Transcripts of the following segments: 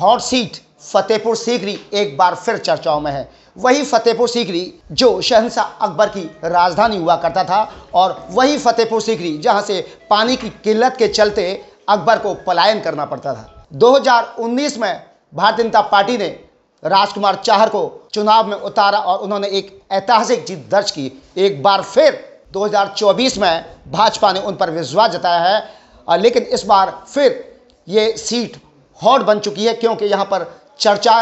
Hot seat Fatehpur Sikri एक बार फिर चर्चाओं में है वही फतेहपुर सीकरी जो शहनशाह अकबर की राजधानी हुआ करता था और वही फतेहपुर सीकरी जहां से पानी की किल्लत के चलते अकबर को पलायन करना पड़ता था 2019 में भारतीय जनता पार्टी ने राजकुमार चाहर को चुनाव में उतारा और उन्होंने एक ऐतिहासिक जीत दर्ज की एक बार फिर 2024 में भाजपा ने उन पर विश्वास जताया है लेकिन इस बार फिर ये सीट हॉट बन चुकी है क्योंकि यहाँ पर चर्चा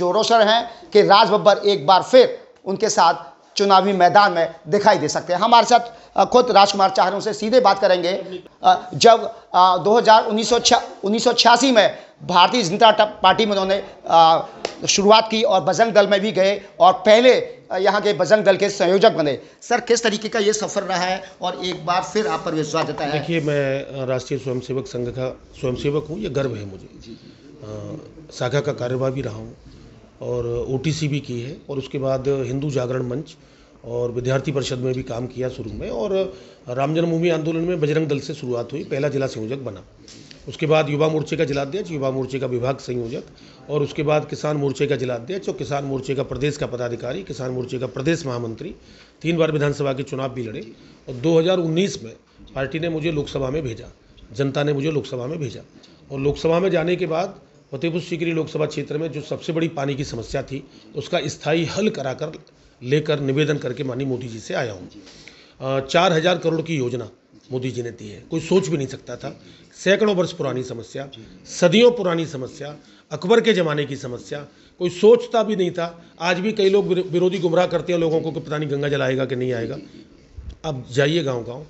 जोरों से है कि राज बब्बर एक बार फिर उनके साथ चुनावी मैदान में दिखाई दे सकते हैं हमारे साथ खुद राजकुमार चाहरों से सीधे बात करेंगे जब दो हज़ार उन्नीस में भारतीय जनता पार्टी में उन्होंने शुरुआत की और बजरंग दल में भी गए और पहले यहाँ के बजरंग दल के संयोजक बने सर किस तरीके का ये सफर रहा है और एक बार फिर आप पर विश्वास जताया देखिए मैं राष्ट्रीय स्वयंसेवक संघ का स्वयंसेवक हूँ ये गर्व है मुझे जी, जी। शाखा का कार्यवाह भी रहा हूँ और ओ भी की है और उसके बाद हिंदू जागरण मंच और विद्यार्थी परिषद में भी काम किया शुरू में और राम जन्मभूमि आंदोलन में बजरंग दल से शुरुआत हुई पहला जिला संयोजक बना उसके बाद युवा मोर्चे का जिलाध्यक्ष युवा मोर्चे का विभाग संयोजक और उसके बाद किसान मोर्चे का जिलाध्यक्ष और किसान मोर्चे का प्रदेश का पदाधिकारी किसान मोर्चे का प्रदेश महामंत्री तीन बार विधानसभा के चुनाव भी लड़े और 2019 में पार्टी ने मुझे लोकसभा में भेजा जनता ने मुझे लोकसभा में भेजा और लोकसभा में जाने के बाद फतेहपुर सीकरी लोकसभा क्षेत्र में जो सबसे बड़ी पानी की समस्या थी उसका स्थायी हल कराकर लेकर निवेदन करके माननीय मोदी जी से आया हूँ चार हज़ार करोड़ की योजना मोदी जी ने दी है कोई सोच भी नहीं सकता था सैकड़ों वर्ष पुरानी समस्या सदियों पुरानी समस्या अकबर के ज़माने की समस्या कोई सोचता भी नहीं था आज भी कई लोग विरोधी गुमराह करते हैं लोगों को कि पता नहीं गंगा जल आएगा कि नहीं आएगा अब जाइए गांव गांव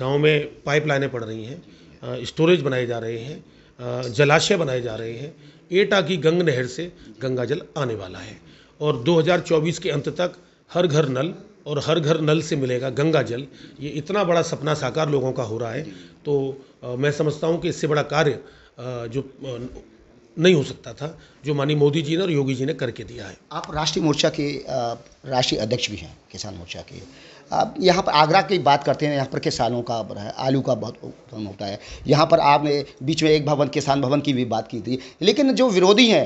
गांव में पाइपलाइनें पड़ रही हैं स्टोरेज बनाए जा रहे हैं जलाशय बनाए जा रहे हैं एटा की गंग नहर से गंगा जल आने वाला है और 2024 के अंत तक हर घर नल और हर घर नल से मिलेगा गंगा जल ये इतना बड़ा सपना साकार लोगों का हो रहा है तो आ, मैं समझता हूँ कि इससे बड़ा कार्य जो आ, नहीं हो सकता था जो माननीय मोदी जी ने और योगी जी ने करके दिया है आप राष्ट्रीय मोर्चा के राष्ट्रीय अध्यक्ष भी हैं किसान मोर्चा के आप यहाँ पर आगरा की बात करते हैं यहाँ पर किसानों का आलू का बहुत उत्पन्न होता है यहाँ पर आपने बीच में एक भवन किसान भवन की भी बात की थी लेकिन जो विरोधी हैं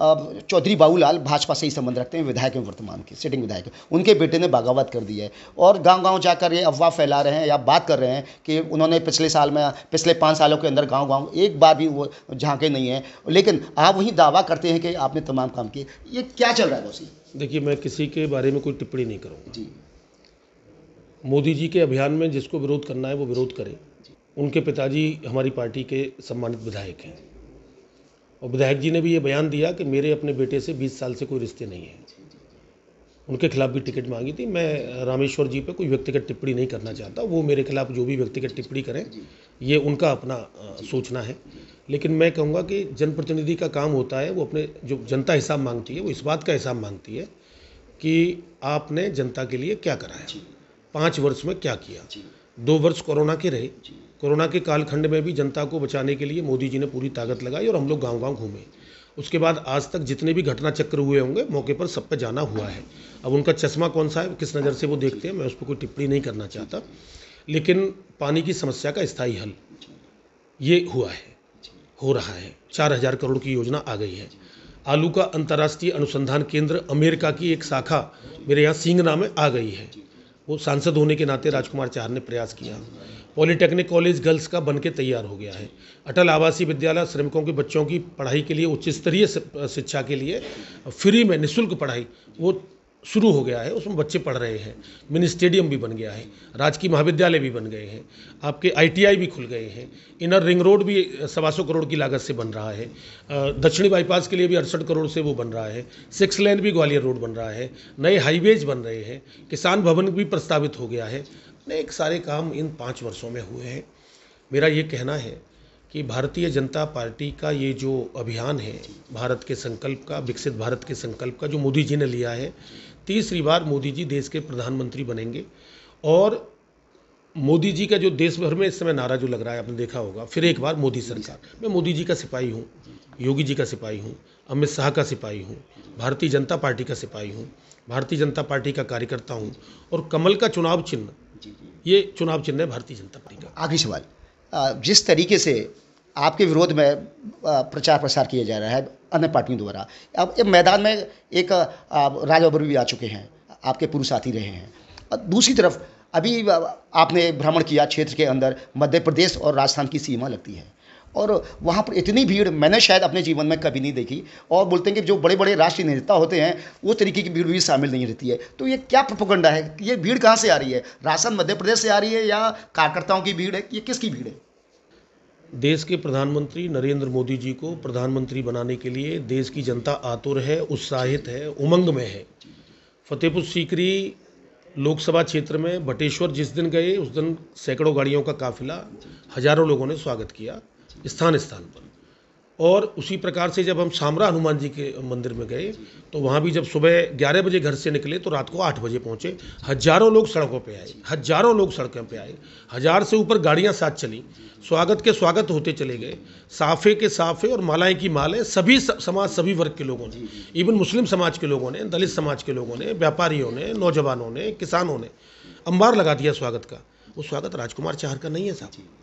चौधरी बाबूलाल भाजपा से ही संबंध रखते हैं विधायक हैं वर्तमान के सिटिंग विधायक उनके बेटे ने बागावत कर दी है और गांव गांव जाकर ये अफवाह फैला रहे हैं या बात कर रहे हैं कि उन्होंने पिछले साल में पिछले पाँच सालों के अंदर गाँव गाँव एक बार भी वो झांके नहीं हैं लेकिन आप वहीं दावा करते हैं कि आपने तमाम काम किए ये क्या चल रहा है उसी देखिए मैं किसी के बारे में कोई टिप्पणी नहीं करूँगा जी मोदी जी के अभियान में जिसको विरोध करना है वो विरोध करे उनके पिताजी हमारी पार्टी के सम्मानित विधायक हैं और विधायक जी ने भी ये बयान दिया कि मेरे अपने बेटे से बीस साल से कोई रिश्ते नहीं हैं उनके खिलाफ भी टिकट मांगी थी मैं रामेश्वर जी पे कोई व्यक्तिगत टिप्पणी नहीं करना चाहता वो मेरे खिलाफ जो भी व्यक्तिगत टिप्पणी करें ये उनका अपना सोचना है लेकिन मैं कहूँगा कि जनप्रतिनिधि का काम होता है वो अपने जो जनता हिसाब मांगती है वो इस बात का हिसाब मांगती है कि आपने जनता के लिए क्या करा है पाँच वर्ष में क्या किया दो वर्ष कोरोना के रहे कोरोना के कालखंड में भी जनता को बचाने के लिए मोदी जी ने पूरी ताकत लगाई और हम लोग गाँव गाँव घूमे उसके बाद आज तक जितने भी घटना चक्र हुए होंगे मौके पर सब पे जाना हुआ है अब उनका चश्मा कौन सा है किस नज़र से वो देखते हैं मैं उस पर कोई टिप्पणी नहीं करना चाहता लेकिन पानी की समस्या का स्थायी हल ये हुआ है हो रहा है चार हज़ार करोड़ की योजना आ गई है आलू का अंतर्राष्ट्रीय अनुसंधान केंद्र अमेरिका की एक शाखा मेरे यहाँ सिंगना में आ गई है वो सांसद होने के नाते राजकुमार चार ने प्रयास किया पॉलीटेक्निक कॉलेज गर्ल्स का बन के तैयार हो गया है अटल आवासीय विद्यालय श्रमिकों के बच्चों की पढ़ाई के लिए उच्च स्तरीय शिक्षा के लिए फ्री में निःशुल्क पढ़ाई वो शुरू हो गया है उसमें बच्चे पढ़ रहे हैं मिनी स्टेडियम भी बन गया है राजकीय महाविद्यालय भी बन गए हैं आपके आईटीआई भी खुल गए हैं इनर रिंग रोड भी सवा सौ करोड़ की लागत से बन रहा है दक्षिणी बाईपास के लिए भी अड़सठ करोड़ से वो बन रहा है सिक्स लेन भी ग्वालियर रोड बन रहा है नए हाईवेज बन रहे हैं किसान भवन भी प्रस्तावित हो गया है अनेक सारे काम इन पाँच वर्षों में हुए हैं मेरा ये कहना है कि भारतीय जनता पार्टी का ये जो अभियान है भारत के संकल्प का विकसित भारत के संकल्प का जो मोदी जी ने लिया है तीसरी बार मोदी जी देश के प्रधानमंत्री बनेंगे और मोदी जी का जो देश भर में इस समय नारा जो लग रहा है आपने देखा होगा फिर एक बार मोदी सरकार मैं मोदी जी का सिपाही हूँ योगी जी का सिपाही हूँ अमित शाह का सिपाही हूँ भारतीय जनता पार्टी का सिपाही हूँ भारतीय जनता पार्टी का कार्यकर्ता हूँ और कमल का चुनाव चिन्ह ये चुनाव चिन्ह है भारतीय जनता पार्टी का आखिरी सवाल जिस तरीके से आपके विरोध में प्रचार प्रसार किया जा रहा है अन्य पार्टियों द्वारा अब ये मैदान में एक राज भी आ चुके हैं आपके पूर्व साथी रहे हैं दूसरी तरफ अभी आपने भ्रमण किया क्षेत्र के अंदर मध्य प्रदेश और राजस्थान की सीमा लगती है और वहाँ पर इतनी भीड़ मैंने शायद अपने जीवन में कभी नहीं देखी और बोलते हैं कि जो बड़े बड़े राष्ट्रीय नेता होते हैं वो तरीके की भीड़ भी शामिल नहीं रहती है तो ये क्या प्रपोगंडा है ये भीड़ कहाँ से आ रही है राजस्थान मध्य प्रदेश से आ रही है या कार्यकर्ताओं की भीड़ है ये किसकी भीड़ है देश के प्रधानमंत्री नरेंद्र मोदी जी को प्रधानमंत्री बनाने के लिए देश की जनता आतुर है उत्साहित है उमंग में है फतेहपुर सीकरी लोकसभा क्षेत्र में भटेश्वर जिस दिन गए उस दिन सैकड़ों गाड़ियों का काफिला हजारों लोगों ने स्वागत किया स्थान स्थान पर और उसी प्रकार से जब हम सामरा हनुमान जी के मंदिर में गए तो वहाँ भी जब सुबह ग्यारह बजे घर से निकले तो रात को आठ बजे पहुँचे हजारों लोग सड़कों पे आए हजारों लोग सड़कों पे आए हज़ार से ऊपर गाड़ियाँ साथ चली स्वागत के स्वागत होते चले गए साफे के साफे और मालाएँ की मालाएँ सभी समाज सभी वर्ग के लोगों ने इवन मुस्लिम समाज के लोगों ने दलित समाज के लोगों ने व्यापारियों ने नौजवानों ने किसानों ने अंबार लगा दिया स्वागत का वो स्वागत राजकुमार चाहर का नहीं है साहब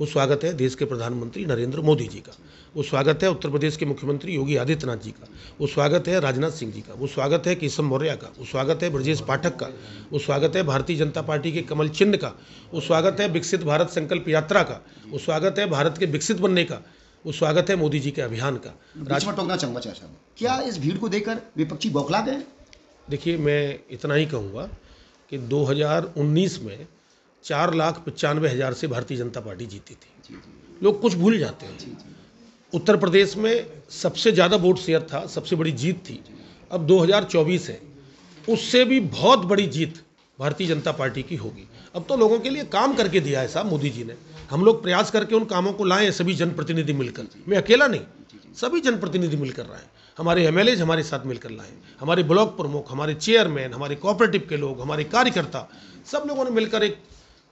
वो स्वागत है देश के प्रधानमंत्री नरेंद्र मोदी जी का वो स्वागत है उत्तर प्रदेश के मुख्यमंत्री योगी आदित्यनाथ जी का वो स्वागत है राजनाथ सिंह जी का वो स्वागत है केशव मौर्य का वो स्वागत है ब्रजेश पाठक का वो स्वागत है भारतीय जनता पार्टी के कमल चिन्ह का वो स्वागत है विकसित भारत संकल्प यात्रा का वो स्वागत है भारत के विकसित बनने का वो स्वागत है मोदी जी के अभियान का क्या इस भीड़ को देखकर विपक्षी बौखला गए देखिए मैं इतना ही कहूँगा कि दो में चार लाख पचानवे हज़ार से भारतीय जनता पार्टी जीती थी लोग कुछ भूल जाते हैं उत्तर प्रदेश में सबसे ज़्यादा वोट शेयर था सबसे बड़ी जीत थी अब 2024 है उससे भी बहुत बड़ी जीत भारतीय जनता पार्टी की होगी अब तो लोगों के लिए काम करके दिया है साहब मोदी जी ने हम लोग प्रयास करके उन कामों को लाएं सभी जनप्रतिनिधि मिलकर मैं अकेला नहीं सभी जनप्रतिनिधि मिलकर हैं हमारे एम हमारे साथ मिलकर लाए हमारे ब्लॉक प्रमुख हमारे चेयरमैन हमारे कोऑपरेटिव के लोग हमारे कार्यकर्ता सब लोगों ने मिलकर एक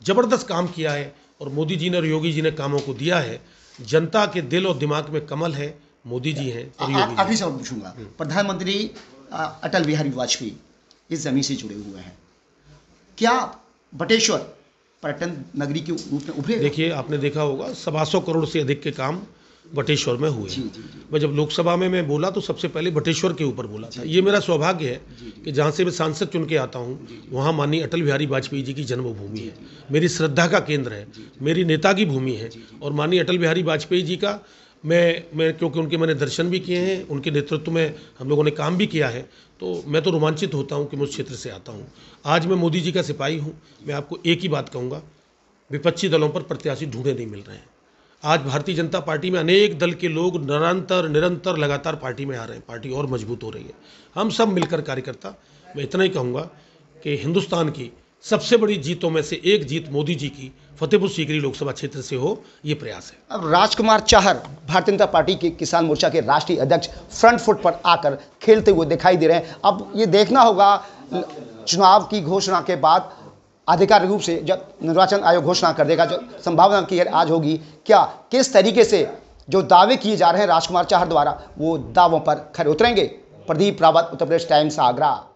ज़बरदस्त काम किया है और मोदी जी ने और योगी जी ने कामों को दिया है जनता के दिल और दिमाग में कमल है मोदी जी हैं आखिरी सवाल पूछूंगा प्रधानमंत्री अटल बिहारी वाजपेयी इस जमीन से जुड़े हुए हैं क्या बटेश्वर पर्यटन नगरी के रूप में उभरे देखिए आपने देखा होगा सवा सौ करोड़ से अधिक के काम बटेश्वर में हुए मैं जब लोकसभा में मैं बोला तो सबसे पहले बटेश्वर के ऊपर बोला था ये मेरा सौभाग्य है कि जहाँ से मैं सांसद चुन के आता हूँ वहाँ माननीय अटल बिहारी वाजपेयी जी की जन्मभूमि है मेरी श्रद्धा का केंद्र है मेरी नेता की भूमि है और माननीय अटल बिहारी वाजपेयी जी का मैं मैं क्योंकि उनके मैंने दर्शन भी किए हैं उनके नेतृत्व में हम लोगों ने काम भी किया है तो मैं तो रोमांचित होता हूँ कि मैं उस क्षेत्र से आता हूँ आज मैं मोदी जी का सिपाही हूँ मैं आपको एक ही बात कहूँगा विपक्षी दलों पर प्रत्याशी ढूंढे नहीं मिल रहे हैं आज भारतीय जनता पार्टी में अनेक दल के लोग निरंतर निरंतर लगातार पार्टी में आ रहे हैं पार्टी और मजबूत हो रही है हम सब मिलकर कार्यकर्ता मैं इतना ही कहूँगा कि हिंदुस्तान की सबसे बड़ी जीतों में से एक जीत मोदी जी की फतेहपुर सीकरी लोकसभा क्षेत्र से हो ये प्रयास है अब राजकुमार चाहर भारतीय जनता पार्टी के किसान मोर्चा के राष्ट्रीय अध्यक्ष फ्रंट फुट पर आकर खेलते हुए दिखाई दे रहे हैं अब ये देखना होगा चुनाव की घोषणा के बाद आधिकारिक रूप से जब निर्वाचन आयोग घोषणा कर देगा जो संभावना की आज होगी क्या किस तरीके से जो दावे किए जा रहे हैं राजकुमार चाहर द्वारा वो दावों पर खड़े उतरेंगे प्रदीप रावत उत्तर प्रदेश टाइम्स आगरा